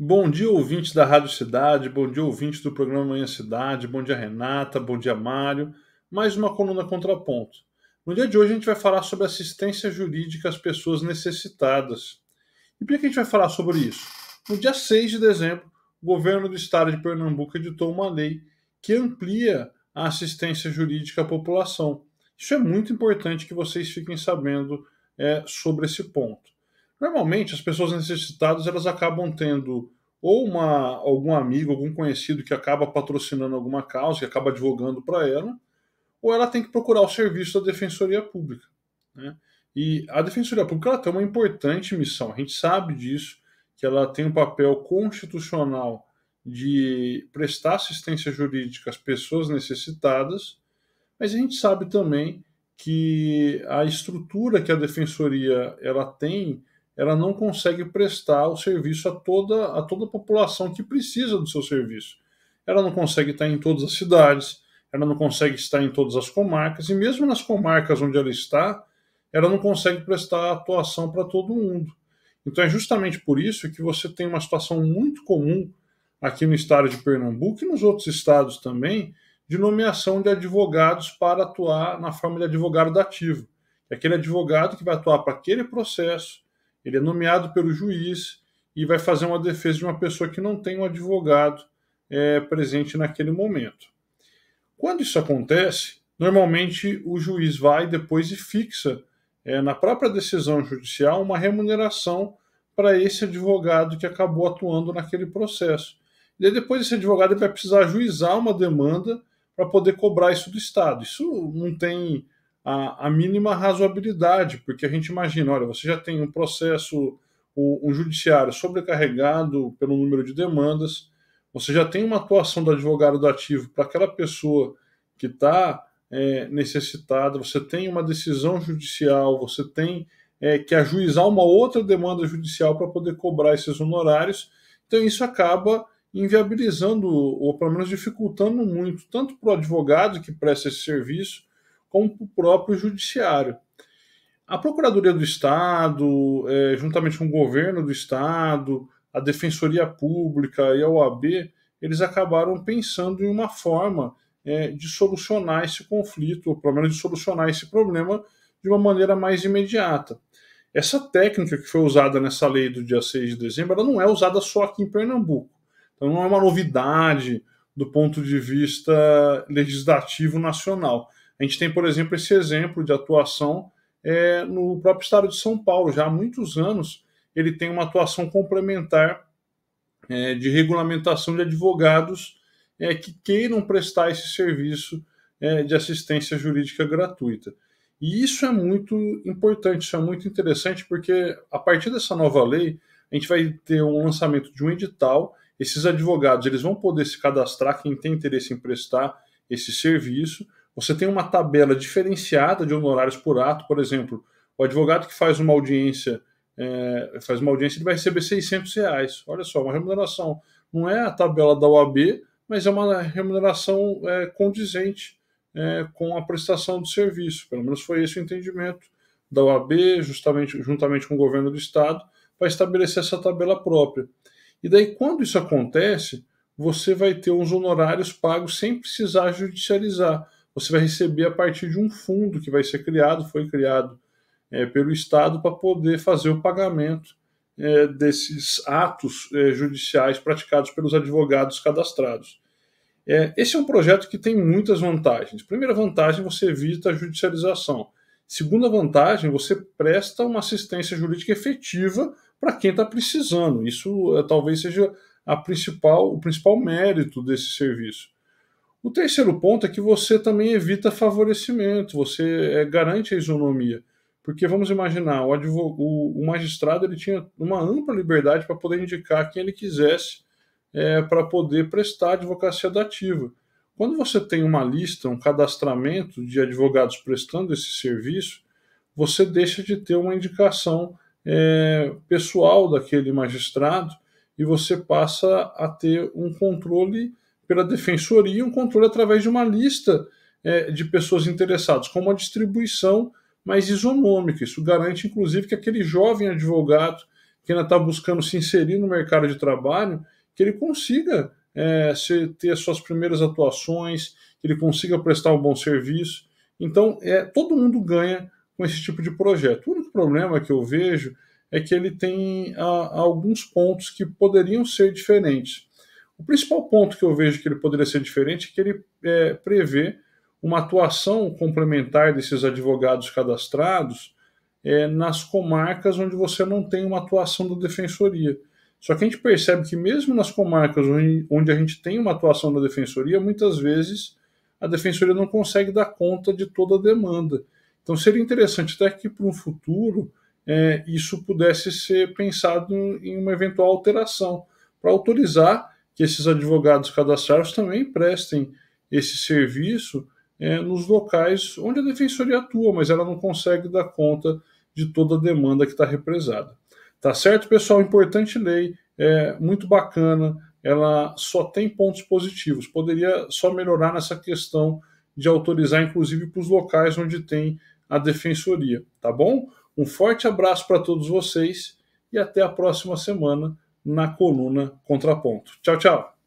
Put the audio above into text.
Bom dia, ouvintes da Rádio Cidade, bom dia, ouvintes do programa Manhã Cidade, bom dia, Renata, bom dia, Mário. Mais uma coluna Contraponto. No dia de hoje, a gente vai falar sobre assistência jurídica às pessoas necessitadas. E por que a gente vai falar sobre isso? No dia 6 de dezembro, o governo do estado de Pernambuco editou uma lei que amplia a assistência jurídica à população. Isso é muito importante que vocês fiquem sabendo é, sobre esse ponto. Normalmente, as pessoas necessitadas elas acabam tendo ou uma, algum amigo, algum conhecido que acaba patrocinando alguma causa, que acaba advogando para ela, ou ela tem que procurar o serviço da Defensoria Pública. Né? E a Defensoria Pública ela tem uma importante missão, a gente sabe disso, que ela tem um papel constitucional de prestar assistência jurídica às pessoas necessitadas, mas a gente sabe também que a estrutura que a defensoria ela tem ela não consegue prestar o serviço a toda, a toda a população que precisa do seu serviço. Ela não consegue estar em todas as cidades, ela não consegue estar em todas as comarcas, e mesmo nas comarcas onde ela está, ela não consegue prestar atuação para todo mundo. Então é justamente por isso que você tem uma situação muito comum aqui no estado de Pernambuco e nos outros estados também, de nomeação de advogados para atuar na forma de advogado dativo. É aquele advogado que vai atuar para aquele processo, ele é nomeado pelo juiz e vai fazer uma defesa de uma pessoa que não tem um advogado é, presente naquele momento. Quando isso acontece, normalmente o juiz vai depois e fixa é, na própria decisão judicial uma remuneração para esse advogado que acabou atuando naquele processo. E depois esse advogado vai precisar juizar uma demanda para poder cobrar isso do Estado. Isso não tem a, a mínima razoabilidade, porque a gente imagina, olha, você já tem um processo, um, judiciário sobrecarregado pelo número de demandas, você já tem uma atuação do advogado do ativo para aquela pessoa que está é, necessitada, você tem uma decisão judicial, você tem é, que ajuizar uma outra demanda judicial para poder cobrar esses honorários. Então, isso acaba inviabilizando, ou pelo menos dificultando muito, tanto para o advogado que presta esse serviço, como para o próprio judiciário. A Procuradoria do Estado, é, juntamente com o governo do Estado, a Defensoria Pública e a OAB, eles acabaram pensando em uma forma é, de solucionar esse conflito, ou pelo menos de solucionar esse problema de uma maneira mais imediata. Essa técnica que foi usada nessa lei do dia 6 de dezembro, ela não é usada só aqui em Pernambuco. Então não é uma novidade do ponto de vista legislativo nacional. A gente tem, por exemplo, esse exemplo de atuação é, no próprio estado de São Paulo. Já há muitos anos ele tem uma atuação complementar é, de regulamentação de advogados é, que queiram prestar esse serviço é, de assistência jurídica gratuita. E isso é muito importante, isso é muito interessante, porque a partir dessa nova lei, a gente vai ter um lançamento de um edital. Esses advogados eles vão poder se cadastrar, quem tem interesse em prestar esse serviço, você tem uma tabela diferenciada de honorários por ato, por exemplo, o advogado que faz uma audiência, é, faz uma audiência, ele vai receber 600 reais. Olha só, uma remuneração. Não é a tabela da OAB, mas é uma remuneração é, condizente é, com a prestação do serviço. Pelo menos foi esse o entendimento da OAB, justamente, juntamente com o governo do Estado, para estabelecer essa tabela própria. E daí, quando isso acontece, você vai ter uns honorários pagos sem precisar judicializar você vai receber a partir de um fundo que vai ser criado, foi criado é, pelo Estado para poder fazer o pagamento é, desses atos é, judiciais praticados pelos advogados cadastrados. É, esse é um projeto que tem muitas vantagens. Primeira vantagem, você evita a judicialização. Segunda vantagem, você presta uma assistência jurídica efetiva para quem está precisando. Isso é, talvez seja a principal, o principal mérito desse serviço. O terceiro ponto é que você também evita favorecimento, você é, garante a isonomia. Porque vamos imaginar, o, advog... o, magistrado ele tinha uma ampla liberdade para poder indicar quem ele quisesse é, para poder prestar advocacia dativa. Quando você tem uma lista, um cadastramento de advogados prestando esse serviço, você deixa de ter uma indicação é, pessoal daquele magistrado e você passa a ter um controle pela defensoria um controle através de uma lista é, de pessoas interessadas, com uma distribuição mais isonômica. Isso garante, inclusive, que aquele jovem advogado que ainda está buscando se inserir no mercado de trabalho, que ele consiga é, se, ter suas primeiras atuações, que ele consiga prestar um bom serviço. Então, é, todo mundo ganha com esse tipo de projeto. O único problema que eu vejo é que ele tem a ah, alguns pontos que poderiam ser diferentes. O principal ponto que eu vejo que ele poderia ser diferente é que ele é, prevê uma atuação complementar desses advogados cadastrados é, nas comarcas onde você não tem uma atuação da defensoria. Só que a gente percebe que, mesmo nas comarcas onde, a gente tem uma atuação da defensoria, muitas vezes a defensoria não consegue dar conta de toda a demanda. Então, seria interessante até que, para um futuro, é, isso pudesse ser pensado em uma eventual alteração para autorizar que esses advogados cadastrados também prestem esse serviço é, nos locais onde a defensoria atua, mas ela não consegue dar conta de toda a demanda que está represada. Tá certo, pessoal? Importante lei, é muito bacana, ela só tem pontos positivos. Poderia só melhorar nessa questão de autorizar, inclusive, para os locais onde tem a defensoria, tá bom? Um forte abraço para todos vocês e até a próxima semana na coluna Contraponto. Tchau, tchau!